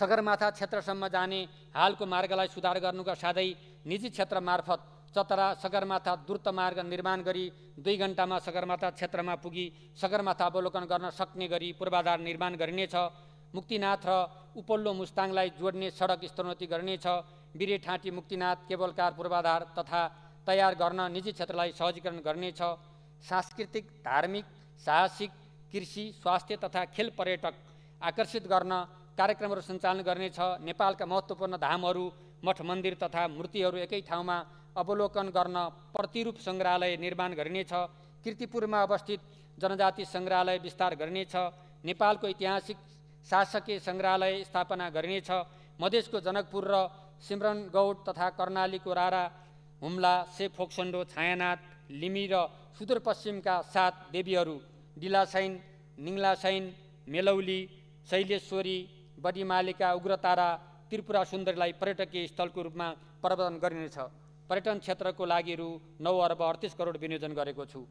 सगरमाथा क्षेत्रसम्म जाने हालको मार्गलाई सुधार गर्नुका साथै निजी क्षेत्र मार्फत चतरा सगरमाथा द्रुत मार्ग निर्माण गरी दुई घन्टामा सगरमाथा क्षेत्रमा पुगी सगरमाथा अवलोकन गर्न सक्ने गरी पूर्वाधार निर्माण गरिनेछ मुक्तिनाथ र उपल्लो मुस्ताङलाई जोड्ने सडक स्तरोन्नति गरिनेछ बिरे ठाँटी मुक्तिनाथ केवलकार पूर्वाधार तथा तयार गर्न निजी क्षेत्रलाई सहजीकरण गर्नेछ सांस्कृतिक धार्मिक साहसिक कृषि स्वास्थ्य तथा खेल पर्यटक आकर्षित गर्न कार्यक्रमहरू सञ्चालन गर्नेछ नेपालका महत्त्वपूर्ण धामहरू मठ मन्दिर तथा मूर्तिहरू एकै ठाउँमा अवलोकन गर्न प्रतिरूप सङ्ग्रहालय निर्माण गरिनेछ किर्तिपुरमा अवस्थित जनजाति सङ्ग्रहालय विस्तार गरिनेछ नेपालको ऐतिहासिक शासकीय सङ्ग्रहालय स्थापना गरिनेछ मधेसको जनकपुर र सिमरनगौड तथा कर्णालीको रारा हुम्ला सेफोक्सन्डो छायानाथ लिमी र सुदूरपश्चिमका सात देवीहरू डिलासाइन निङ्लासाइन मेलौली शैलेश्वरी मालिका उग्रतारा त्रिपुरा सुन्दरीलाई पर्यटकीय स्थलको रूपमा प्रवर्धन गरिनेछ पर्यटन क्षेत्रको लागि रु नौ अर्ब अडतिस करोड विनियोजन गरेको छु